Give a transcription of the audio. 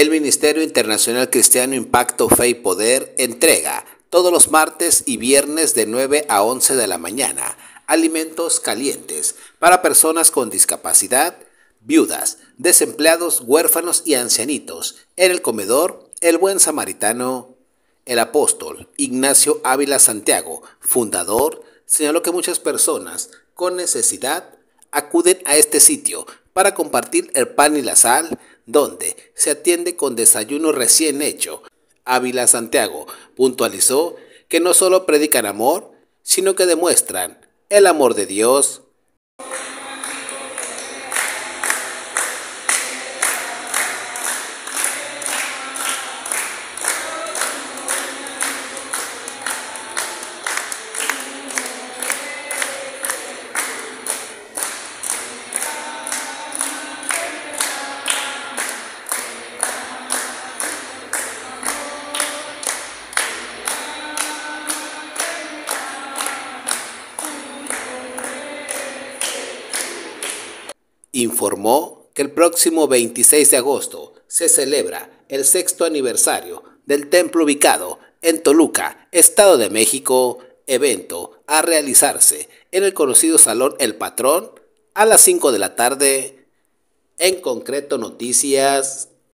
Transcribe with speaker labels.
Speaker 1: El Ministerio Internacional Cristiano Impacto Fe y Poder entrega todos los martes y viernes de 9 a 11 de la mañana alimentos calientes para personas con discapacidad, viudas, desempleados, huérfanos y ancianitos en el comedor El Buen Samaritano. El apóstol Ignacio Ávila Santiago, fundador, señaló que muchas personas con necesidad acuden a este sitio para compartir el pan y la sal donde se atiende con desayuno recién hecho. Ávila Santiago puntualizó que no solo predican amor, sino que demuestran el amor de Dios informó que el próximo 26 de agosto se celebra el sexto aniversario del templo ubicado en Toluca, Estado de México, evento a realizarse en el conocido Salón El Patrón a las 5 de la tarde. En concreto, noticias